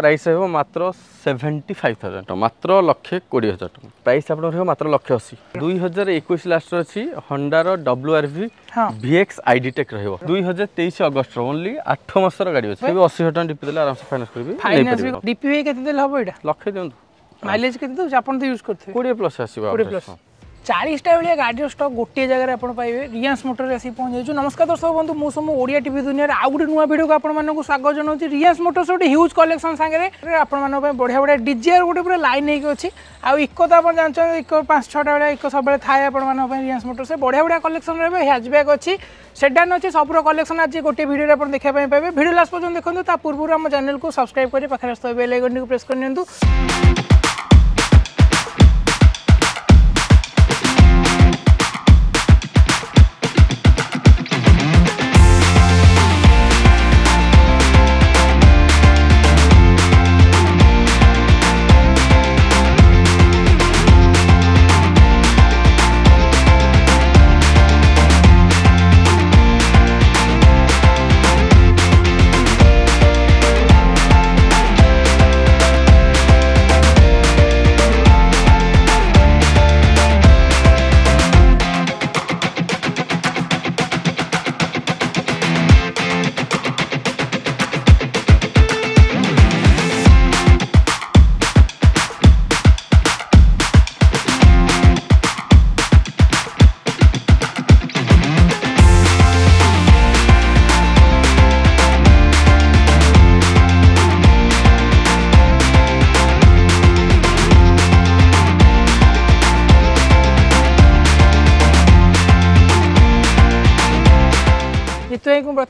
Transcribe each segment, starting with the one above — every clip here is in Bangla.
প্রাইস হব মাত্র সেভেন্টি ফাইভ থাউজেন্ড টাকা মাত্র লক্ষে কোড়ি হাজার টাকা প্রাইস আপনার হব মাত্র লক্ষে অশী দুই হাজার একুশ লাস্টর অছি হন্ডার W R V VX iDTEC রহব দুই হাজার তেইশ অগস্ট অনলি আঠ মাসর গাড়ি অছি তবে অশী হাজার টাকা ডিপি দেলে আরামসে ফাইনান্স করবি ডিপি কেতে দেলে হব এটা লক্ষে দিও মাইলেজ কেতে দেଉଛି ଆପଣ ତ ୟୁଜ୍ କରୁଥିବେ କୋଡ଼ିଏ ପ୍ଲସ୍ ଆସିବ କୋଡ଼ିଏ ପ୍ଲସ୍ ଚାଳିଶଟା ଭଳିଆ ଗାଡ଼ିର ଷ୍ଟକ୍ ଗୋଟିଏ ଜାଗାରେ ଆପଣ ପାଇବେ ରିଆନ୍ସ ମୋଟରରେ ଆସି ପହଞ୍ଚାଇଛୁ ନମସ୍କାର ଦର୍ଶକ ବନ୍ଧୁ ମୁଁ ସବୁ ଓଡ଼ିଆ ଟିଭି ଦୁନିଆରେ ଆଉ ଗୋଟେ ନୂଆ ଭିଡ଼ିଓକୁ ଆପଣମାନଙ୍କୁ ସ୍ୱାଗତ ଜଣାଉଛି ରିଆନ୍ସ ମୋଟର୍ସ ଗୋଟେ ହ୍ୟୁଜ୍ କଲେକ୍ସନ୍ ସାଙ୍ଗରେ ଆପଣମାନଙ୍କ ପାଇଁ ବଢ଼ିଆ ବଢ଼ିଆ ଡିଜେଆର୍ ଗୋଟେ ପୁରା ଲାଇନ୍ ହେଇକି ଅଛି ଆଉ ଇକୋ ତ ଆପଣ ଜାଣିଛନ୍ତି ଇକୋ ପାଞ୍ଚ ଛଅଟା ଭଳିଆ ଇକୋ ସବୁବେଳେ ଥାଏ ଆପଣମାନଙ୍କ ପାଇଁ ରିଆନ୍ସ ମୋଟର୍ସରେ ବଢ଼ିଆ ବଢ଼ିଆ କଲେକ୍ସନ୍ ରହିବେ ହ୍ୟାଚବ୍ୟାକ୍ ଅଛି ସେଡ଼ାନ୍ ଅଛି ସବୁର କଲେକ୍ସନ୍ ଆଜି ଗୋଟେ ଭିଡ଼ିଓରେ ଆପଣ ଦେଖିବା ପାଇଁ ପାଇବେ ଭିଡ଼ିଓ ଲାଷ୍ଟ ପର୍ଯ୍ୟନ୍ତ ଦେଖନ୍ତୁ ତା ପୂର୍ବରୁ ଆମ ଚ୍ୟାନେଲକୁ ସବସ୍କ୍ରାଇବ୍ କରି ପାଖରେ ଆସୁଥିବା ବେଲ୍ ଆଇକନ୍ଟିକୁ ପ୍ରେସ୍ କରିନିଅନ୍ତୁ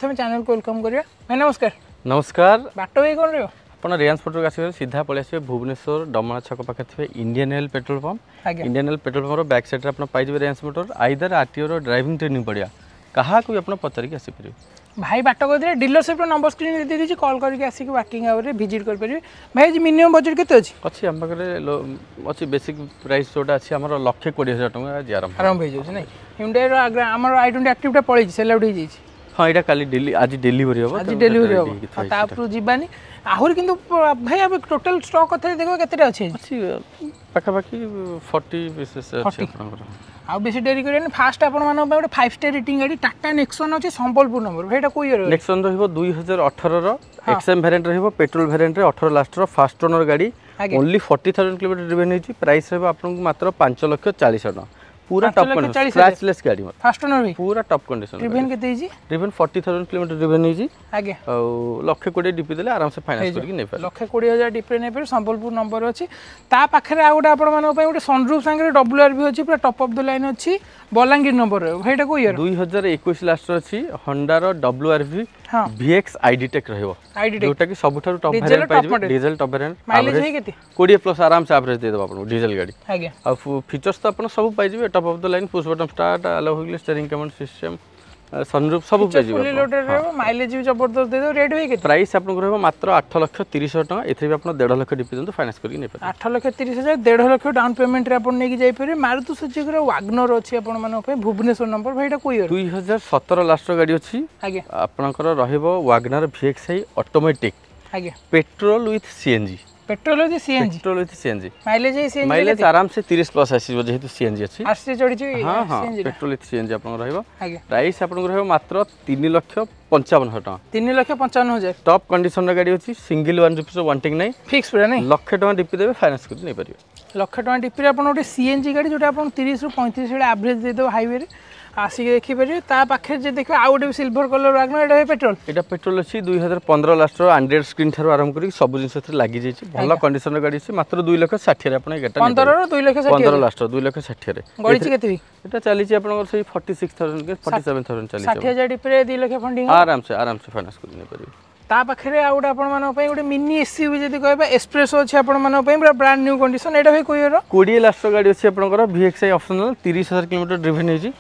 ପ୍ରଥମେ ଚ୍ୟାନେଲକୁ ୱେଲକମ୍ କରିବା ଭାଇ ନମସ୍କାର ନମସ୍କାର ବାଟ ଭାଇ କ'ଣ ରହିବ ଆପଣ ରିଆନ୍ସ ପେଟ୍ରୋଲ ଆସିବେ ସିଧା ପଳେଇ ଆସିବେ ଭୁବନେଶ୍ୱର ଡମଣା ଛକ ପାଖରେ ଥିବେ Indian oil petrol pump Indian oil petrol ପମ୍ପର ବ୍ୟାକ୍ ସାଇଡ଼୍ରେ ଆପଣ ପାଇଯିବେ ରିଆନ୍ସ ପେଟ୍ରୋଲ ଆଇଦର ଆର୍ଟିଓର ଡ୍ରାଇଭିଂ ଟ୍ରେନିଂ ପଡ଼ିଆ କାହାକୁ ବି ଆପଣ ପଚାରିକି ଆସିପାରିବେ ଭାଇ ବାଟ କହିଦେଲେ ଡିଲରସିପ୍ର ନମ୍ବର ସ୍କ୍ରିନ୍ ଦେଇଦେଇଛି କଲ୍ କରିକି ଆସିକି ୱାର୍କିଂ ଆୱାରରେ ଭିଜିଟ୍ କରିପାରିବେ ଭାଇ ଆଜି ମିନିମମ୍ ବଜେଟ୍ କେତେ ଅଛି ଅଛି ଆମ ପାଖରେ ଅଛି ବେସିକ୍ ପ୍ରାଇସ୍ ଯେଉଁଟା ଅଛି ଆମର ଲକ୍ଷେ କୋଡ଼ିଏ ହଜାର ଟଙ୍କା ଆଜି ଆରମ୍ଭ ଆରମ୍ଭ ହେଇଯାଉଛି ନାଇଁ ହିଣ୍ଡାଇର ଆମର ଆଇ ଟ୍ୱେଣ୍ଟି ଆକ୍ଟିଭ୍ଟା ପଳେଇଛି ସେଲ୍ ଆଉଟ୍ ହେଇଯାଇଛି ହଁ ଏଇଟା କାଲି ଡେଲି ଆଜି ଡେଲିଭରି ହେବ ଆଜି ଡେଲିଭରି ହେବ ତାପରୁ ଯିବାନି ଆହୁରି କିନ୍ତୁ ଭାଇ ଆମେ ଟୋଟାଲ ଷ୍ଟକ୍ କଥାରେ ଦେଖିବା କେତେଟା ଅଛି ଅଛି ପାଖାପାଖି ଫର୍ଟି ପିସେସ୍ ଅଛି ଆଉ ବେଶୀ ଡେରି କରିବାନି ଫାଷ୍ଟ ଆପଣମାନଙ୍କ ପାଇଁ ଗୋଟେ ଫାଇଭ୍ ଷ୍ଟାର୍ ରେଟିଂ ଗାଡ଼ି ଟାଟା ନେକ୍ସନ୍ ଅଛି ସମ୍ବଲପୁର ନମ୍ବର ସେଇଟା କେଉଁ ନେକ୍ସନ୍ ରହିବ ଦୁଇ ହଜାର ଅଠରର ଏକ୍ସଏମ୍ ଭେରିଏଣ୍ଟ ରହିବ ପେଟ୍ରୋଲ ଭେରିଏଣ୍ଟରେ ଅଠର ଲାଷ୍ଟର ଫାଷ୍ଟ ଓନର ଗାଡ଼ି only forty thousand kilometre driven ହେଇଛି ପ୍ରାଇସ୍ ରହିବ ଆପଣଙ୍କୁ ମାତ୍ର ପାଞ୍ଚ ଲକ୍ଷ ଚାଳିଶ ଟଙ୍କା पूरा टॉप कंडीशन स्क्रैचलेस गाड़ी मत फास्ट ओनर भी पूरा टॉप कंडीशन रिबन के देजी रिबन 40000 किलोमीटर रिबन हेजी आगे आ लक्ष 20 डीपी देले आराम से फाइनेंस करके ने पारे लक्ष 20000 डीपी ने पारे संबलपुर नंबर अछि ता पाखरे आ गोटे आपण मानो पई गोटे सनरूफ संगे डब्ल्यूआर भी अछि पूरा टॉप ऑफ द लाइन अछि बलांगीर नंबर हेटा को ईयर 2021 लास्ट अछि होंडा रो डब्ल्यूआर भी ହଁ VX IDTech ରହିବ ଯୋଉଟା କି ସବୁଠାରୁ ଟପ୍ ଭେରିଏଣ୍ଟ ପାଇଯିବେ ଡିଜେଲ ଟପ୍ ଭେରିଏଣ୍ଟ ମାଇଲେଜ ହେଇ କେତେ 20 ପ୍ଲସ୍ ଆରାମ ସେ ଆଭରେଜ ଦେଇଦେବ ଆପଣଙ୍କୁ ଡିଜେଲ ଗାଡି ଆଜ୍ଞା ଆଉ ଫିଚର୍ସ ତ ଆପଣ ସବୁ ପାଇଯିବେ top of the line push button start alloy wheel steering command system sunroof ସବୁ ପାଇଯିବ ମାଇଲେଜ୍ ବି ଜବରଦସ୍ତ ଦେଇଦେବ ରେଟ୍ ଭାଇ କେତେ ପ୍ରାଇସ୍ ଆପଣଙ୍କର ହେବ ମାତ୍ର ଆଠ ଲକ୍ଷ ତିରିଶ ହଜାର ଟଙ୍କା ଏଥିରେ ବି ଆପଣ ଦେଢ଼ ଲକ୍ଷ ଡିପୋଜିଟ୍ ଫାଇନାନ୍ସ କରିକି ନେଇପାରିବେ ଆଠ ଲକ୍ଷ ତିରିଶ ହଜାର ଦେଢ଼ ଲକ୍ଷ ଡାଉନ୍ ପେମେଣ୍ଟରେ ଆପଣ ନେଇକି ଯାଇପାରିବେ ମାରୁତି ସୁଜୁକିର ୱାଗ୍ନର ଅଛି ଆପଣମାନଙ୍କ ପାଇଁ ଭୁବନେଶ୍ୱର ନମ୍ବର ଭାଇ ଏଇଟା କହିବେ ଦୁଇ ହଜାର ସତର ଲାଷ୍ଟର ଗାଡ଼ି ଅଛି ଆଜ୍ଞା ଆପଣଙ୍କର ରହିବ ୱାଗ୍ନର ଭିଏକ୍ସ ଆଇ ଅଟୋମେଟିକ୍ ଆଜ୍ଞା ପେଟ୍ରୋଲ ୱିଥ୍ ସିଏନ୍ଜି পেট্রোল হচ্ছে সিএনজি পেট্রোল হচ্ছে সিএনজি মাইলেজ এই সিএনজি মাইলেজ আরামসে 30 প্লাস আসিব যেহেতু সিএনজি আছে আসছে চড়িছি হ্যাঁ হ্যাঁ পেট্রোল হচ্ছে সিএনজি আপনার রহিব প্রাইস আপনার রহিব মাত্র 3 লক্ষ 55 টাকা 3 লক্ষ 55 হাজার টপ কন্ডিশনর গাড়ি হচ্ছে সিঙ্গেল ওয়ান রুপিস ওয়ান্টিং নাই ফিক্স পুরা নাই লক্ষ টাকা ডিপি দেবে ফাইনান্স করে নেই পারিবে লক্ষ টাকা ডিপি আপনার গোটে সিএনজি গাড়ি যেটা আপনার 30 রু 35 এর এভারেজ দিয়ে দেব হাইওয়ে ଆସିକି ଦେଖିପାରିବେ ତା ପାଖରେ ଯେ ଦେଖିବେ ଆଉ ଗୋଟେ ବି ସିଲଭର କଲର ଆଗ୍ନ ଏଇଟା ପେଟ୍ରୋଲ ଏଇଟା ପେଟ୍ରୋଲ ଅଛି ଦୁଇ ହଜାର ପନ୍ଦର ଲାଷ୍ଟର ଆଣ୍ଡ୍ରେଡ଼ ସ୍କ୍ରିନ୍ ଠାରୁ ଆରମ୍ଭ କରିକି ସବୁ ଜିନିଷ ଏଥିରେ ଲାଗିଯାଇଛି ଭଲ କଣ୍ଡିସନର ଗାଡ଼ି ଅଛି ମାତ୍ର ଦୁଇ ଲକ୍ଷ ଷାଠିଏରେ ଆପଣ ଏଗାରଟା ପନ୍ଦରର ଦୁଇ ଲକ୍ଷ ପନ୍ଦର ଲାଷ୍ଟର ଦୁଇ ଲକ୍ଷ ଷାଠିଏରେ ଗଳିଛି କେତେ ଏଇଟା ଚାଲିଛି ଆପଣଙ୍କର ସେଇ forty six thousand forty seven thousand ଚାଲିଛି ଷାଠିଏ ହଜାର ଉପରେ ଦୁଇ ଲକ୍ଷ ଫଣ୍ଡିଂ ଆରାମସେ ଆରାମସେ ଫାଇନାନ୍ସ କରି ନେଇପାରିବେ ତା ପାଖରେ ଆଉ ଗୋଟେ ଆପଣମାନଙ୍କ ପାଇଁ ଗୋଟେ ମିନି ଏସି ବି ଯଦି କହିବା ଏକ୍ସପ୍ରେସ୍ ଅଛି ଆପଣମାନଙ୍କ ପାଇଁ ପୁରା ବ୍ରାଣ୍ଡ ନ୍ୟୁ କଣ୍ଡିସନ୍ ଏଇଟା ଭାଇ କହିବାର କୋଡ଼ିଏ ଲାଷ୍ଟର ଗାଡ଼ି ଅଛି ଆପଣଙ୍କର ଭିଏକ୍ସଆଇ ଅପସନାଲ୍ ତିରିଶ ହଜାର କିଲୋମିଟର ଡ୍ରିଭେନ୍ ହେଇଛି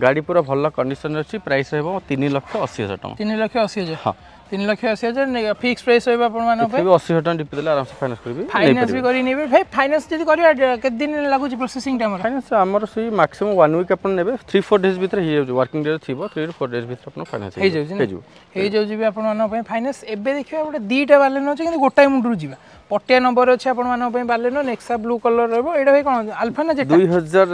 ଗାଡ଼ି ପୁରା ଭଲ କଣ୍ଡିସନ୍ ଅଛି ପ୍ରାଇସ୍ ରହିବ ତିନି ଲକ୍ଷ ଅଶୀ ହଜାର ଟଙ୍କା ତିନି ଲକ୍ଷ ଅଶୀ ହଜାର ହଁ ତିନି ଲକ୍ଷ ଅଶୀ ହଜାର ଫିକ୍ସ ପ୍ରାଇସ୍ ରହିବ ଆପଣମାନଙ୍କ ପାଇଁ ଅଶୀ ହଜାର ଟଙ୍କା ଡିପି ଦେଲେ ଆରାମସେ ଫାଇନାନ୍ସ କରିବି ଫାଇନାନ୍ସ ବି କରି ନେବେ ଭାଇ ଫାଇନାନ୍ସ ଯଦି କରିବା କେତେ ଦିନ ଲାଗୁଛି ପ୍ରୋସେସିଂଟା ଆମର ଫାଇନାନ୍ସ ଆମର ସେଇ ମାକ୍ସିମମ୍ ୱାନ୍ ୱିକ୍ ଆପଣ ନେବେ ଥ୍ରୀ ଫୋର୍ ଡେଜ୍ ଭିତରେ ହେଇଯାଉଛି ୱାର୍କିଂ ଡେ ଥିବ ଥ୍ରୀ ରୁ ଫୋର୍ ଡେଜ୍ ଭିତରେ ଆପଣ ଫାଇନାନ୍ସ ହେଇଯାଉଛି ହେଇଯାଉଛି ବି ଆପଣମାନଙ୍କ ପାଇଁ ଫାଇନାନ୍ସ ଏବେ ଦେଖିବା ଗୋଟେ ଦୁଇଟା ବାଲେନ୍ ଅଛି କିନ୍ତୁ ଗୋଟାଏ ମୁଣ୍ଡରୁ ଯିବା পটিয়া নম্বর আছে আপনার বালেন নেক্সা ব্লু কলর রহব এটা ভাই কোন আলফা না দুই হাজার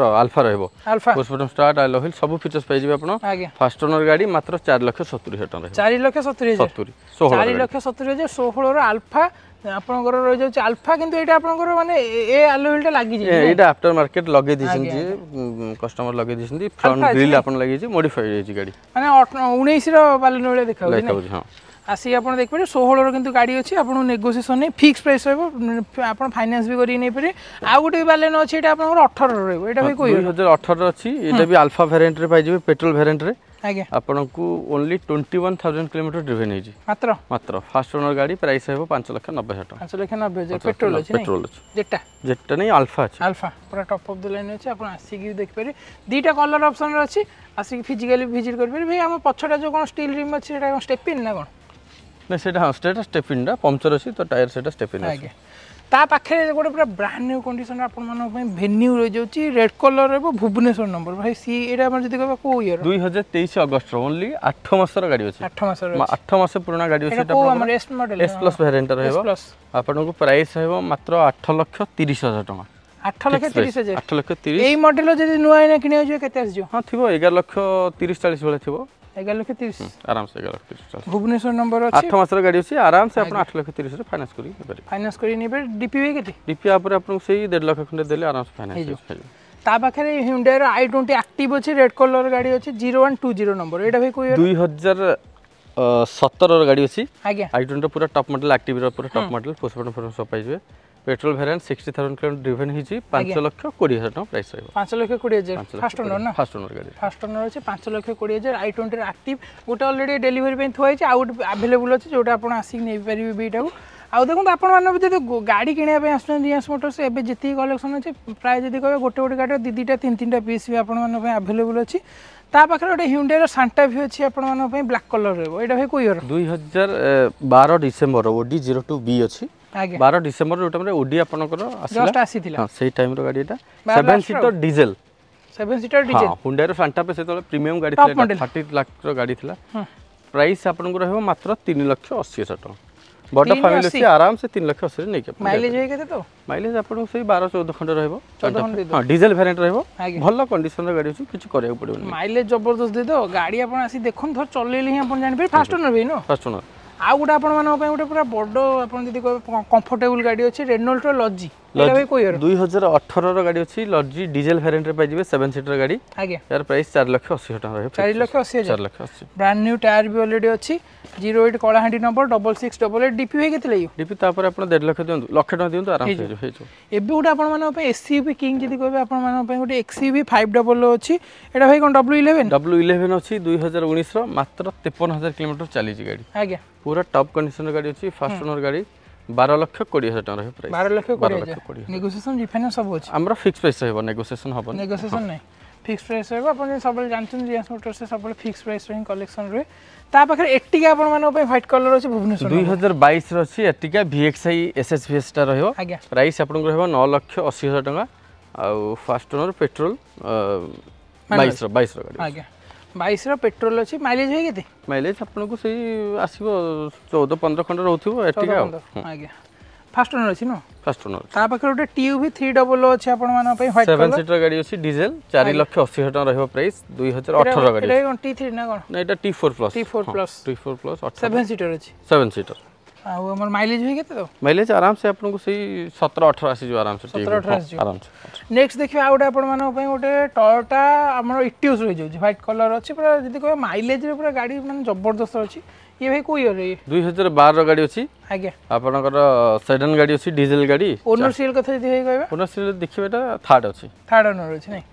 র আলফা রহব alpha postmortem start alloy wheel সব ফিচর্স পাই যাবে আপন ফার্স্ট ওনার গাড়ি মাত্র চার লক্ষ 70 হাজার টাকা 4 লক্ষ 70 হাজার 70 16 4 লক্ষ 70 হাজার 16 আলফা ଆପଣଙ୍କର ରହିଯାଉଛି ଆଲଫା କିନ୍ତୁ ଏଇଟା ଆପଣଙ୍କର ମାନେ ଏ ଆଲୋହିଲଟା ଲାଗିଛି ଏଇଟା ଆଫ୍ଟର ମାର୍କେଟ ଲଗେଇ ଦେଇଛନ୍ତି କଷ୍ଟମର ଲଗେଇ ଦେଇଛନ୍ତି ଫ୍ରଣ୍ଟ ଗ୍ରିଲ୍ ଆପଣ ଲାଗିଛି ମୋଡିଫାଇ ହେଇଛି ଗାଡି ମାନେ 19 ର ବାଲେନୋ ଭଳିଆ ଦେଖାଯାଉଛି আসি আপনার দেখিপারে ষোহলর কিন্তু গাড়ি অছি আপনার নেগোসিয়েসন ফিক্স প্রাইস রহব আপনার ফাইন্যান্স বি করি নেই পারে আউ গোটে ব্যালেন্স অছি এটা আপনার অঠর রহব এটা বি কই 2018 অছি এটা বি আলফা ভ্যারিয়েন্ট রে পাই যাবে পেট্রোল ভ্যারিয়েন্ট রে আজ্ঞা আপনাকে ওনলি 21000 কিলোমিটার ড্রিভেন হইছি মাত্র মাত্র ফার্স্ট ওনার গাড়ি প্রাইস হইব 5 লক্ষ 90 হাজার টাকা 5 লক্ষ 90 হাজার পেট্রোল আছে পেট্রোল আছে যেটা যেটা নেই আলফা আছে আলফা পুরো টপ অফ দ্য লাইন আছে আপনি আসি কি দেখি পারি দুইটা কালার অপশন আছে আসি ফিজিক্যালি ভিজিট করি পারি ভাই আমার পছটা যে কোন স্টিল রিম আছে এটা স্টেপিন না কোন ନା ସେଇଟା ହଁ ସେଇଟା ଷ୍ଟେପିନ୍ଟା ପମ୍ପଚର୍ ଅଛି ତ ଟାୟାର ସେଇଟା ଷ୍ଟେପିନ୍ ଆଜ୍ଞା ତା ପାଖରେ ଗୋଟେ ପୁରା ବ୍ରାଣ୍ଡ ନ୍ୟୁ କଣ୍ଡିସନ୍ ଆପଣମାନଙ୍କ ପାଇଁ ଭେନ୍ୟୁ ରହିଯାଉଛି ରେଡ୍ କଲର୍ ରହିବ ଭୁବନେଶ୍ୱର ନମ୍ବର ଭାଇ ସି ଏଇଟା ଆପଣ ଯଦି କହିବା କେଉଁ ଇୟର ଦୁଇ ହଜାର ତେଇଶ ଅଗଷ୍ଟର ଓନ୍ଲି ଆଠ ମାସର ଗାଡ଼ି ଅଛି ଆଠ ମାସ ଆଠ ମାସ ପୁରୁଣା ଗାଡ଼ି ଅଛି ଏସ୍ ପ୍ଲସ୍ ଭେରିଏଣ୍ଟ ରହିବ ଆପଣଙ୍କୁ ପ୍ରାଇସ୍ ରହିବ ମାତ୍ର ଆଠ ଲକ୍ଷ ତିରିଶ ହଜାର ଟଙ୍କା আঠ লক্ষ তিরিশ হাজার আঠ লক্ষ তিরিশ এই মডেল যদি নয় কিনে কেতে আসবে হ্যাঁ থাকবে এগার লক্ষ তিরিশ চাশ বেলা থাকবে এগারো লক্ষ তিরিশ আরামসে এগারো লক্ষ তিরিশ ভুবনেশ্বর নম্বর আছে আট মাসের গাড়ি আছে আরামসে আপনার আট লক্ষ তিরিশরে ফাইনান্স করি নেবে ফাইনান্স করি নেবে ডিপি কেতে ডিপি আপনার আপনার সেই দেড় লক্ষ খন্ডে দেলে আরামসে ফাইনান্স হয়ে তা পাখে হিউন্ডাইর আই টোয়েন্টি আক্টিভ আছে রেড কলর গাড়ি আছে zero one two zero number এটা ভাই কই দুই হাজার সতেরর গাড়ি আছে আই টোয়েন্টি পুরা টপ মডেল আক্টিভর পুরা টপ মডেল পোস্টমর্টম ফটো সব পাইবে petrol variant sixty thousand kilometre driven হিজি পাঁচ লক্ষ কুড়ি হাজার টাকা প্রাইস রয়েছে পাঁচ লক্ষ কুড়ি হাজার ফার্স্ট ওনার না ফার্স্ট ওনার গাড়ি ফার্স্ট ওনার হচ্ছে পাঁচ লক্ষ কুড়ি হাজার আই এর আক্টিভ গোটা অলরেডি ডেলিভারি পাই থুয়া হইছে আউট আভেলেবল আছে যেটা আপনার আসি নেই পারিবে বিটাকু আউ দেখুন আপনার যদি গাড়ি কিনা আসছেন রিয়ান্স মোটরস এবে যেত কলেকশন আছে প্রায় যদি কে গোটে গোটে গাড়ি দুই দুইটা তিন তিনটা পিস বি আপনার আভেলেবল অছি তা পাখে গোটে হিউন্ডের সান্টা ভি অছি আপনার ব্ল্যাক কলর রহব এটা ভাই কই দুই হাজার বার December OD zero two B অছি ବାର ଡିସେମ୍ବର ଯୋଉ ଟାଇମ୍ରେ ଓଡି ଆପଣଙ୍କର ଆସିଥିଲା ସେଇ ଟାଇମ୍ର ଗାଡ଼ି ଏଟା seven seater diesel seven seater diesel ହୁଣ୍ଡାର ଫାଣ୍ଟାପେ ସେତେବେଳେ ପ୍ରିମିୟମ୍ ଗାଡ଼ି ଥିଲା ଥାର୍ଟି ଲାକ୍ଷର ଗାଡ଼ି ଥିଲା ପ୍ରାଇସ୍ ଆପଣଙ୍କୁ ରହିବ ମାତ୍ର ତିନି ଲକ୍ଷ ଅଶୀ ହଜାର ଟଙ୍କା বড় ফ্যামিলি আছে আরামসে 3 লক্ষ 80 নেই কে মাইলেজ হই গেতে তো মাইলেজ আপনার সেই 12 14 খন্ড রহব হ্যাঁ ডিজেল ভ্যারিয়েন্ট রহব ভালো কন্ডিশনর গাড়ি আছে কিছু করিয়া পড়বে মাইলেজ জবরদস্ত দে দাও গাড়ি আপনার আসি দেখুন ধর চলাইলে হি আপন জানি পারে ফাস্ট ওনার হই নো ফাস্ট ওনার ଆଉ ଗୋଟେ ଆପଣମାନଙ୍କ ପାଇଁ ଗୋଟେ ପୁରା ବଡ଼ ଆପଣ ଯଦି କହିବେ କମ୍ଫର୍ଟେବୁଲ୍ ଗାଡ଼ି ଅଛି ରେନୋଲ୍ଟର ଲଜି ଦୁଇହଜାର ଅଠରର ଗାଡ଼ି ଅଛି ଲଜି ଡିଜେଲ ଭେରିଏଣ୍ଟରେ ପାଇଯିବେ ସେଭେନ୍ ସିଟର ଗାଡ଼ି ଆଜ୍ଞା ତାର ପ୍ରାଇସ୍ ଚାରି ଲକ୍ଷ ଅଶୀ ଟଙ୍କା ରହିବ ଚାରି ଲକ୍ଷ ଅଶୀ ଚାରି ଲକ୍ଷ ଅଶୀ ବ୍ରାଣ୍ଡ ନ୍ୟୁ ଟାୟାର ବି ଅଲରେଡ଼ି ଅଛି zero eight Kalahandi number double six double eight DP ଭାଇ କେତେ ଲାଗିବ ଡିପି ତାପରେ ଆପଣ ଦେଢ଼ ଲକ୍ଷ ଦିଅନ୍ତୁ ଲକ୍ଷ ଟଙ୍କା ଦିଅନ୍ତୁ ଆରାମ ହେଇଯିବ ଏବେ ଗୋଟେ ଆପଣମାନଙ୍କ ପାଇଁ ଏସ୍ ସି ବି କିଙ୍ଗ ଯଦି କହିବେ ଆପଣମାନଙ୍କ ପାଇଁ ଗୋଟେ ଏକ୍ସ ବି ଫାଇଭ୍ ଡବଲ୍ ଅଛି ଏଇଟା ଭାଇ କ'ଣ ଡବ୍ଲୁ ଇଲେଭେନ୍ ଡବ୍ଲୁ ଇଲେଭେନ୍ ଅଛି ଦୁଇହଜାର ଉଣେଇଶର ମାତ୍ର ତେପନ ହଜାର କିଲୋମିଟର ଚାଲିଛି ଗାଡ଼ି ଆଜ୍ଞା ପୁରା ଟପ୍ କଣ୍ଡିସନର ଗାଡ଼ି ଅଛି ଫାଷ୍ଟ ଓନର ଗାଡ଼ି ବାର ଲକ୍ଷ କୋଡ଼ିଏ ହଜାର ଟଙ୍କା ରହିବ ପ୍ରାଇସ୍ ବାର ଲକ୍ଷ କୋଡ଼ିଏ ହଜାର ନେଗୋସିଏସନ୍ ରିଫାଇନାନ୍ସ ସବୁ ଅଛି ଆମର ଫିକ୍ସ ପ୍ରାଇସ୍ ରହିବ ନେଗୋସିଏସନ୍ ହେବ ନେଗୋସିଏସନ୍ ନାହିଁ ଫିକ୍ସ ପ୍ରାଇସ୍ ରହିବ ଆପଣ ସବୁବେଳେ ଜାଣିଛନ୍ତି ରିଆନ୍ସ ମୋଟର୍ସରେ ସବୁବେଳେ ଫିକ୍ସ ପ୍ରାଇସ୍ର ହିଁ କଲେକ୍ସନ୍ ରୁହେ ତା ପାଖରେ ଏଟିକା ଆପଣମାନଙ୍କ ପାଇଁ ହ୍ୱାଇଟ୍ କଲର୍ ଅଛି ଭୁବନେଶ୍ୱର ଦୁଇ ହଜାର ବାଇଶର ଅଛି ଏଟିକା ଭିଏକ୍ସଆଇ ଏସ୍ଏସ୍ଭିଏସ୍ଟା ରହିବ ଆଜ୍ଞା ପ୍ରାଇସ୍ ଆପଣଙ୍କୁ ରହିବ ନଅ ଲକ୍ଷ ଅଶୀ ହଜାର ଟଙ୍କା ଆଉ ଫାଷ୍ଟ ଓନର୍ ପେଟ୍ରୋଲ ବାଇଶର ବାଇଶର ଗାଡ଼ି ଆଜ୍ଞା বাইশର ପେଟ୍ରୋଲ ଅଛି ମାଇଲେଜ ଭାଇ କେତେ ମାଇଲେଜ ଆପଣଙ୍କୁ ସେଇ ଆସିବ ଚଉଦ ପନ୍ଦର ଖଣ୍ଡ ରହୁଥିବ ଏଠିକା ଆଜ୍ଞା ফার্স্ট ওনার আছে না ফার্স্ট ওনার তা পাখে গোটে টিউবি 300 আছে আপন মান পাই হোয়াইট কলর 7 সিটর গাড়ি আছে ডিজেল 4 লক্ষ 80 হাজার টাকা রহিব প্রাইস 2018 র গাড়ি এটা কোন টি3 না কোন না এটা টি4 প্লাস টি4 প্লাস টি4 প্লাস 7 সিটর আছে 7 সিটর ଆଉ ଆମର ମାଇଲେଜ୍ ହୁଏ କେତେ ତ ମାଇଲେଜ୍ ଆରାମସେ ଆପଣଙ୍କୁ ସେଇ ସତର ଅଠର ଆସିଯିବ ଆରାମସେ ସତର ଅଠର ଆସିଯିବ ଆରାମସେ ନେକ୍ସଟ ଦେଖିବା ଆଉ ଗୋଟେ ଆପଣମାନଙ୍କ ପାଇଁ ଗୋଟେ ଟୟୋଟା ଆମର ଇଟ୍ୟୁସ୍ ରହିଯାଉଛି ହ୍ୱାଇଟ୍ କଲର୍ ଅଛି ପୁରା ଯଦି କହିବ ମାଇଲେଜ୍ରେ ପୁରା ଗାଡ଼ି ମାନେ ଜବରଦସ୍ତ ଅଛି ଇଏ ଭାଇ କେଉଁ ଇୟର ଇଏ ଦୁଇ ହଜାର ବାରର ଗାଡ଼ି ଅଛି ଆଜ୍ଞା ଆପଣଙ୍କର ସେଡନ୍ ଗାଡ଼ି ଅଛି ଡିଜେଲ୍ ଗାଡ଼ି ଓନର୍ ସିରିଏଲ କଥା ଯଦି ଭାଇ କହିବେ ଓନର୍ ସିରିଏଲ ଦେଖିବେ ଏଇଟା ଥାର୍ଡ଼ ଅଛି ଥାର୍ଡ଼ ଓନର୍ ଅଛି ନାଇଁ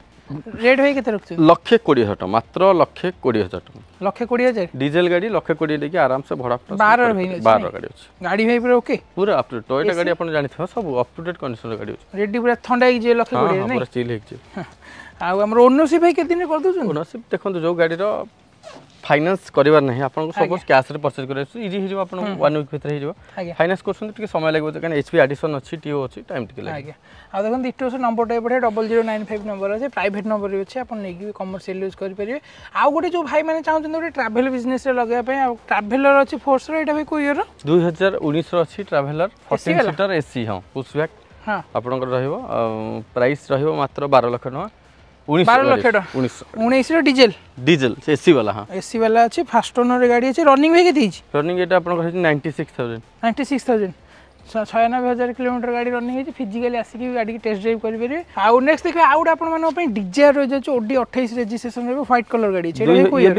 রেড হয়ে কেতে রাখছো লক্ষে 20 হাজার টাকা মাত্র লক্ষে 20 হাজার টাকা লক্ষে 20 হাজার ডিজেল গাড়ি লক্ষে 20 দেখি আরামসে ভরা পড়া 12 ভাই 12 গাড়ি আছে গাড়ি ভাই পুরো ওকে পুরো আপ টু টয়োটা গাড়ি আপনি জানি থাও সব আপ টু ডেট কন্ডিশন গাড়ি আছে রেডি পুরো থন্ডা হই যে লক্ষে 20 হ্যাঁ, নাই হ্যাঁ, পুরো চিল হই যে ଆଉ ଆମର ଓନରସିପ୍ ଭାଇ କେତେ ଦିନରେ କରିଦେଉଛନ୍ତି ଓନରସିପ୍ ଦେଖନ୍ତୁ ଯେଉଁ ଗାଡ଼ିର ফাইনান্স করবার না আপনার সপোজ ক্যাশে পরচেজ করে ইজি হয়ে যাব আপনার ওয়ান উইক ভিতরে হয়ে যাব ফাইনান্স করছেন টিকে সময় লাগবে কারণ এইচপি আডিশন অছি টিও অছি টাইম টিকে লাগে আজ্ঞা আর দেখুন ডিটোস নম্বরটা এপটে double zero nine five number আছে প্রাইভেট নম্বর আছে আপনার নেই কমার্সিয়াল ইউজ করিপারে আউ গোটে যে ভাই মানে চাহুছেন গোটে ট্রাভেল বিজনেস রে লগাইয়া পাই আর ট্রাভেলর আছে ফোর্সর এটা ভাই কো ইয়ার 2019 র আছে ট্রাভেলর 14 সিটার এসি হ্যাঁ পুশব্যাক হ্যাঁ আপনার রহব প্রাইস রহব মাত্র 12 লক্ষ টাকা বারো লক্ষ উনিশশো ডিজেল ডিজেল এসি বালা হ্যাঁ এসি বালা আছে ফার্স্ট ওনার গাড়ি আছে রনিং ভেগে দিয়েছি রনিং এটা আপনার কাছে ninety six thousand ninety six thousand ছয়ানবে হাজার কিলোমিটার গাড়ি রনিং হয়েছে ফিজিকালি আসিকি গাড়িকে টেস্ট ড্রাইভ করিপারে আউ নেক্সট দেখবে আউ গোটে আপনার ডিজায়ার রয়েছে ওডি অঠাইশ রেজিস্ট্রেসন রয়েছে হোয়াইট কলর গাড়ি আছে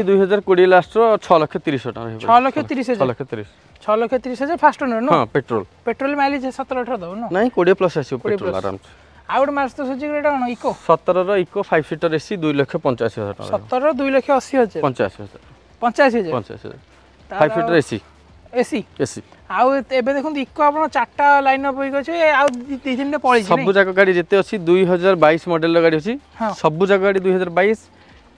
দুই হাজার কোড়ি লাস্টর ছ লক্ষ তিরিশ টাকা ছ লক্ষ তিরিশ ছ লক্ষ তিরিশ ছ লক্ষ তিরিশ হাজার ফার্স্ট ওনার না পেট্রোল পেট্রোল মাইলেজ সতেরো আঠারো দেব না কোড়ি প্লস আসবে পেট্রোল আরামসে ଆଉ ଗୋଟେ ମାସ ତ ସୁଜୁକି ଏଇଟା କ'ଣ ଇକୋ ସତରର ଇକୋ ଫାଇଭ୍ ସିଟର ଏସି ଦୁଇ ଲକ୍ଷ ପଞ୍ଚାଅଶୀ ହଜାର ଟଙ୍କା ସତରର ଦୁଇ ଲକ୍ଷ ଅଶୀ ହଜାର ପଞ୍ଚାଅଶୀ ହଜାର ପଞ୍ଚାଅଶୀ ହଜାର ପଞ୍ଚାଅଶୀ ହଜାର five seater AC AC AC ଆଉ ଏବେ ଦେଖନ୍ତୁ ଇକୋ ଆପଣ ଚାରିଟା ଲାଇନ୍ ଅପ୍ ହେଇକି ଅଛି ଆଉ ଦୁଇ ତିନିଟା ପଳେଇଛି ସବୁଯାକ ଗାଡ଼ି ଯେତେ ଅଛି ଦୁଇ ହଜାର ବାଇଶ ମଡେଲର ଗାଡ଼ି ଅଛି ସବୁ ଯାକ ଗାଡ଼ି ଦୁଇ ହଜାର ବାଇଶ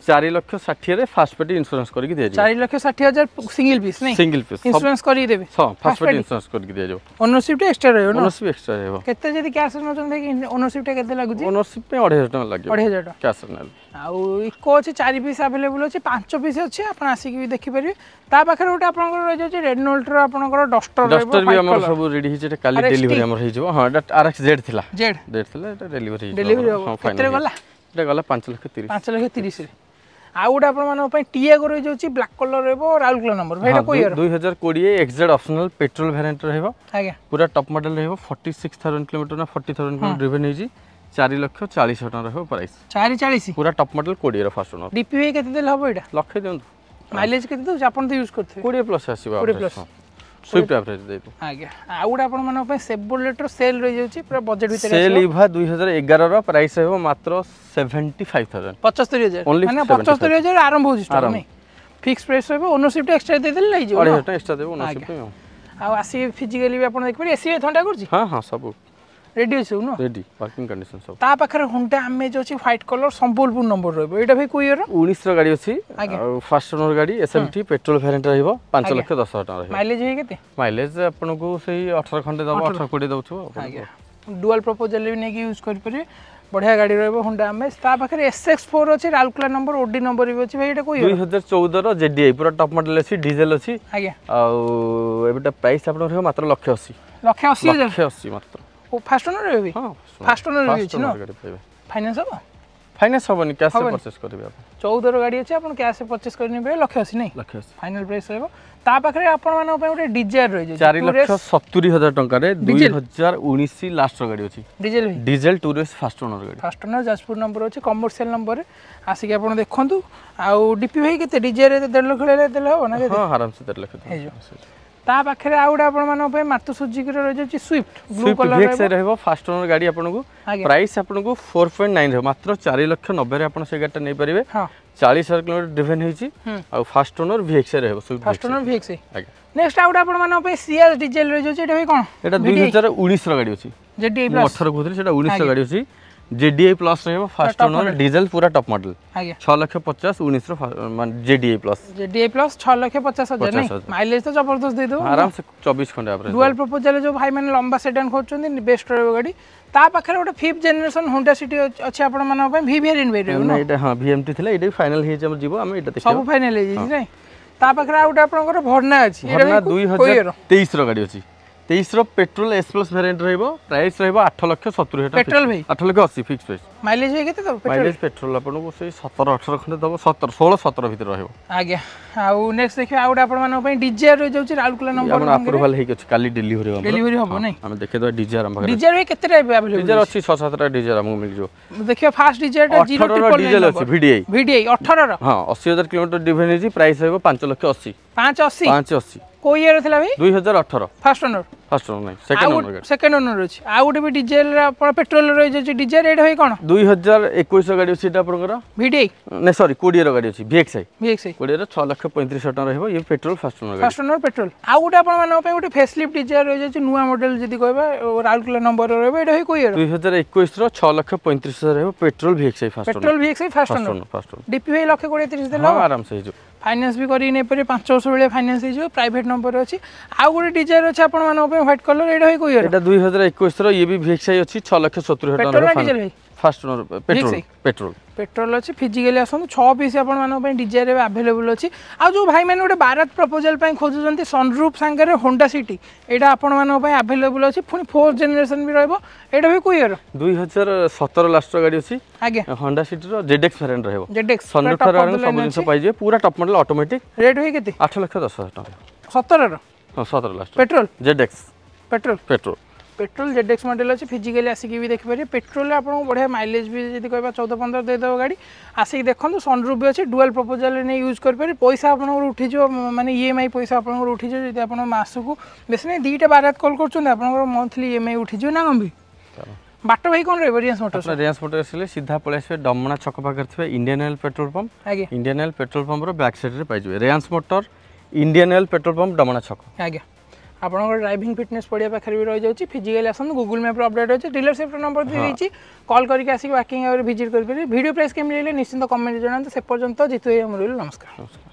চারি লক্ষ ষাঠিয়ে ফার্স্ট পার্টি ইন্স্যুরান্স করিকি দিয়ে চারি লক্ষ ষাঠিয়ে হাজার সিঙ্গল পিস নাই সিঙ্গল পিস ইন্স্যুরান্স করি দেবে হ্যাঁ ফার্স্ট পার্টি ইন্স্যুরান্স করিকি দিয়ে যাব ওনরশিপটা এক্সট্রা রহিব ওনরশিপ এক্সট্রা রহিব কেতে যদি ক্যাশ নজন দেখি ওনরশিপটা কেতে লাগুছি ওনরশিপ পে 2500 টাকা লাগিব 2500 টাকা ক্যাশ নেল ଆଉ ଇକୋ ଅଛି ଚାରି ପିସ୍ ଆଭେଲେବୁଲ୍ ଅଛି ପାଞ୍ଚ ପିସ୍ ଅଛି ଆପଣ ଆସିକି ବି ଦେଖିପାରିବେ ତା ପାଖରେ ଗୋଟେ ଆପଣଙ୍କର ରହିଯାଉଛି ରେନୋଲ୍ଟର ଆପଣଙ୍କର ଡଷ୍ଟର ଡଷ୍ଟର ବି ଆମର ସବୁ ରେଡି ହେଇଛି ଏଟା କାଲି ଡେଲିଭରି ଆମର ହେଇଯିବ ହଁ ଏଟା ଆରଏକ୍ସ ଜେଡ୍ ଥିଲା ଜେଡ୍ ଜେଡ୍ ଥିଲା ଏଟା ଡେଲିଭରି ହେଇଯିବ ଡେଲିଭରି ହେବ କେତେରେ ଗଲା ଏଟା ଗଲା ପାଞ୍ଚ ଲକ୍ଷ ତିରିଶ ପାଞ୍ଚ ଲକ୍ଷ ତିରିଶରେ ଆଉ ଗୋଟେ ଆପଣମାନଙ୍କ ପାଇଁ ଟିଆଗୋ ରହିଯାଉଛି ବ୍ଲାକ୍ କଲର୍ ରହିବ ରାଉରକେଲା ନମ୍ବର ଭାଇଟା କୋଇ ଦୁଇ ହଜାର କୋଡ଼ିଏ ଏକ୍ଜାକ୍ଟ ଅପସନାଲ୍ ପେଟ୍ରୋଲ ଭ୍ୟାରିଏଣ୍ଟ ରହିବ ଆଜ୍ଞା ପୁରା ଟପ୍ ମଡେଲ୍ ରହିବ ଫର୍ଟି ସିକ୍ସ ଥାଉଜେଣ୍ଡ କିଲୋମିଟର ନା ଫର୍ଟି ଥାଉଜେଣ୍ଡ କିଲୋମିଟର ଡ୍ରିଭେନ୍ ହେଇଛି চারি লক্ষ চালিশ টাকা রহব প্রাইস চারি চালিশ পুরা টপ মডেল কোড়িয়ে ফার্স্ট ওনার ডিপি কেতে দেলে হব এটা লক্ষে দিও মাইলেজ কেতে দেউছ আপন তো ইউজ করতে 20 প্লাস আসিবা 20 প্লাস সুইফট আভারেজ দেব আজ্ঞা আউ গোটে আপনার সেভ বুলেটর সেল রয়েছে পুরা বজেট ভিতরে সেল ইভা দুই হাজার এগারর প্রাইস হব মাত্র সেভেন্টি ফাইভ থাউজেন্ড পঁচাত্তরি হাজার মানে পঁচাত্তরি হাজার আরম্ভ হচ্ছে স্টোর নেই ফিক্স প্রাইস হব ওনরশিপটা এক্সট্রা দিয়ে দিলে লাগবে আড়াই হাজার টাকা এক্সট্রা দেব ওনরশিপ আউ আসি ফিজিক্যালি আপনার দেখিপারে এসি থন্ডা করছি হ্যাঁ হ্যাঁ সব রেডি আছে না রেডি পার্কিং কন্ডিশন সব তা পাখরে হুন্ডা আমেজ আছে হোয়াইট কলর সম্বলপুর নম্বর রইব এটা ভাই কোই ইয়ার 19 ৰ গাড়ি আছে আর ফার্স্ট ওনার গাড়ি এসএমটি পেট্রোল ভ্যারিয়েন্ট রইব 5 লক্ষ 10 হাজার টাকা মাইলেজ হই কেতে মাইলেজ আপনকু সেই 18 খন্ডে দাও 18 20 দাউছো ডুয়াল প্রপোজাল বি নেকি ইউজ করি পারে বঢ়িয়া গাড়ি রইব হুন্ডা আমেজ তা পাখরে এসএক্স আছে রাউরকেলা নম্বর ওডি নম্বর বি আছে ভাই এটা কোই 2014 ৰ জেডিআই পুরা টপ মডেল আছে ডিজেল আছে আজ্ঞা আর এবেটা প্রাইস আপনৰ মাত্ৰ লক্ষ 80 লক্ষ 80 লক্ষ 80 মাত্ৰ ফার্স্ট ওনার ରହିବେ ହଁ ଫାର୍ଷ୍ଟ ଓନର ରହିଛି ନା ଫାଇନାନ୍ସ ହବ ফাইনান্স হবনি ক্যাশ পরচেজ করবে আপনি 14 র গাড়ি আছে আপনি ক্যাশ পরচেজ করে নেবে লক্ষ আছে নাই লক্ষ আছে ফাইনাল প্রাইস হইব তা পাখরে আপন মানক পাই গোটে ডিজায়ার রই যায় 4 লক্ষ 70 হাজার টাকা রে 2019 লাস্ট র গাড়ি আছে diesel diesel tourist first owner গাড়ি ফার্স্ট ওনার যাজপুর নম্বর আছে কমার্শিয়াল নম্বর আসি কি আপনি দেখন্তু আউ ডিপি ভাই কেতে ডিজায়ার 1.5 লক্ষ লে দেলে হবো না হ্যাঁ আরামসে 1.5 লক্ষ হয়ে তা পাখে আউ গোটে আপনার মাত্র সুজুকি রয়েছে সুইফট ব্লু কলর রহব ফার্স্ট ওনর গাড়ি আপনার প্রাইস আপনার ফোর পয়েন্ট নাইন রহব মাত্র চারি লক্ষ নবে আপনার সেই গাড়িটা নিয়ে পারবে চালিশ হাজার কিলোমিটার ড্রিভেন হয়েছি আর ফার্স্ট ওনর ভিএক্সি রহব সুইফট ফার্স্ট ওনর ভিএক্সি আজ্ঞা নেক্সট আউ গোটে আপনার সিএস ডিজেল রয়েছে এটা ভাই কোন এটা দুই হাজার উনিশর গাড়ি অছি যেটি অঠর কହୁଥିଲି সেটা উনিশর গাড়ি অছি जेडीआई प्लस रहिबो फर्स्ट ओनर डीजल पूरा टॉप मॉडल आगे 650 19 रो मान जेडीआई प्लस जेडीआई प्लस 650 हजार नै माइलेज तो जबरदस्त दे दो आराम से 24 घंटे एवरेज डुअल प्रपोजल जो भाई माने लंबा सेडान खोजछन बेस्ट रहबो गाडी ता पाखरे गोटे 5th जनरेशन होंडा सिटी अछि आपण माने पे वीवीआर रहबो ना एटा हां बीएमटी थिला एटा फाइनल हे जे जीवो हम एटा सब फाइनल हे जे नै ता पाखरे आउट आपनकर भर्ना अछि भर्ना 2023 रो गाडी अछि তেইশর পেট্রোল এক্সপ্লোস ভ্যারিয়েন্ট রহব প্রাইস রহব আঠ লক্ষ সতুরি পেট্রোল ভাই আঠ লক্ষ অশি ফিক্স প্রাইস মাইলেজ ভাই কেতে মাইলেজ পেট্রোল আপনার সেই সতর অঠর খন্ডে দেব সতর ষোল সতর ভিতরে রহব আজ্ঞা আউ নেক্সট দেখবে আউ গোটে আপনার ডিজায়ার যাচ্ছে রাউরকেলা নম্বর আমার আপ্রুভাল হয়ে গেছে কালি ডেলিভারি হবে ডেলিভারি হব না আমি দেখে দেব ডিজিআর আমার ডিজিআর ভাই কেতে টাইপ আভেলেবল ডিজিআর আছে 6 7 টা ডিজায়ার আমাকে মিল যাব দেখিও ফার্স্ট ডিজিআর টা 0 ট্রিপল ডিজেল আছে ভিডিআই ভিডিআই 18 র হ্যাঁ 80000 কিলোমিটার ডিভেন প্রাইস হবে 5 লক্ষ 80 5 80 5 80 কোই ইয়ার থিলা ভাই 2018 ফার্স্ট ওনার ফার্স্ট ওনার ନାହିଁ সেকেন্ড ওনার ଗାଡି সেকেন্ড ଓନର ଅଛି ଆଉ ଗୋଟେ ବି ଡିଜେଲ ଆପଣ ପେଟ୍ରୋଲ ରହିଯାଉଛି ଡିଜେଲ ରେଟ୍ ହୋଇ କ'ଣ ଦୁଇ ହଜାର ଏକୋଇଶହ ଗାଡ଼ି ଅଛି ଏଇଟା ଆପଣଙ୍କର ଭିଡିଆଇ ନାଇଁ ସରି କୋଡ଼ିଏର ଗାଡ଼ି ଅଛି ଭିଏକ୍ସଆଇ ଭିଏକ୍ସଆଇ କୋଡ଼ିଏର ଛଅ ଲକ୍ଷ ପଇଁତିରିଶ ଟଙ୍କା ରହିବ ଇଏ petrol first owner first owner petrol ଆଉ ଗୋଟେ ଆପଣମାନଙ୍କ ପାଇଁ ଗୋଟେ ଫେସଲିଫ୍ଟ ଡିଜେଲ ରହିଯାଉଛି ନୂଆ ମଡେଲ ଯଦି କହିବା ରାଉରକେଲା ନମ୍ବର ରହିବ ଏଇଟା ହୋଇ କୋଡ଼ିଏର ଦୁଇ ହଜାର ଏକୋଇଶର ଛଅ ଲକ୍ଷ ପଇଁତିରିଶ ହଜାର ରହିବ petrol VXI first petrol VXI first owner first owner DP ଭାଇ ଲକ୍ଷ କୋଡ଼ିଏ ତିରିଶ ଦେଲେ ଆରାମସେ ହେଇଯିବ ଫାଇନାନ୍ସ ବି କରିକି ନେଇପାରିବେ ପାଞ୍ଚ ବର୍ଷ ଭଳିଆ ଫାଇନାନ୍ସ ହେଇଯିବ ପ୍ରାଇଭେଟ୍ ନମ୍ବର ଅଛି ଆଉ ଗୋଟେ ଡିଜାଇର ଅଛି ଆପଣମାନଙ୍କ ପାଇଁ হোয়াইট কলর এটা হই কই এটা 2021 uh, ର ଇଏ ଭିଏକ୍ସଆଇ ଅଛି 670000 ଟଙ୍କା ଡିଜେଲ ଭାଇ first owner petrol petrol petrol আছে ফিজিক্যালি আসন্তু 6 পিস আপন মানক পাই ডিজায়ার এবে अवेलेबल আছে আর যে ভাই মানে গোটে ভারত প্রপোজাল পাই খোঁজুছন্তি সনরুফ সাঙ্গরে হোন্ডা সিটি এটা আপন মানক পাই अवेलेबल আছে পুনি 4 জেনারেশন বি রহবো এটা ভাই কই ইয়ার 2017 লাস্ট গাড়ি আছে আগে হোন্ডা সিটি র জেডএক্স ভ্যারিয়েন্ট রহবো জেডএক্স সনরুফ ভ্যারিয়েন্ট সব জিনিস পাই যে পুরা টপ মডেল অটোমেটিক রেট হই কেতে 8 লক্ষ 10 হাজার টাকা 17 র হ্যাঁ, পেট্রোল জেড এক্স মডেল আছে ফিজিক্যালি আসিকি বি দেখি পারে পেট্রোলে আপনার বড়িয়া মাইলেজ বি যদি কহবা চৌদ পনেরো দেদেব গাড়ি আসিকি দেখুন সনরুফ আছে ডুয়াল প্রপোজাল নিয়ে ইউজ পারে পয়সা আপনার উঠিযোগ মানে ইএমআই পয়সা আপনার উঠিযোগ যদি আপনার মাসকু বেশি না দুইটা বারাত কল করছেন আপনার মন্থলি ইএমআই উঠিযোগ না কম বাট ভাই কোন রহিব রিয়ান্স মোটরস রিয়ান্স মোটর আসলে সিধা পলে আসবে ডমনা ছক পাখে থাকবে Indian Oil petrol pump Indian Oil petrol পাম্পর ব্যাক সাইডে পাইবে রিয়ান্স motor Indian Oil petrol pump Damana ଛକ ଆଜ୍ଞା ଆପଣଙ୍କର ଡ୍ରାଇଭିଂ ଫିଟନେସ୍ ପଡ଼ିଆ ପାଖରେ ବି ରହିଯାଉଛି ଫିଜିକାଲି ଆସନ୍ତୁ ଗୁଗୁଲ୍ ମ୍ୟାପ୍ରେ ଅପଡ଼େଟ୍ ଅଛି ଡିଲରସିପ୍ର ନମ୍ବର ଦେଇଦେଇଛି କଲ୍ କରିକି ଆସିକି ୱାକିଂ ଆୱାରରେ ଭିଜିଟ୍ କରିପାରିବେ ଭିଡ଼ିଓ ପ୍ରାଇସ୍ କେମିତି ରହିଲେ ନିଶ୍ଚିନ୍ତ କମେଣ୍ଟ ଜଣାନ୍ତୁ ସେ ପର୍ଯ୍ୟନ୍ତ ଜିତୁ ଭାଇ ଆମର ନମସ୍କାର ନମସ୍କାର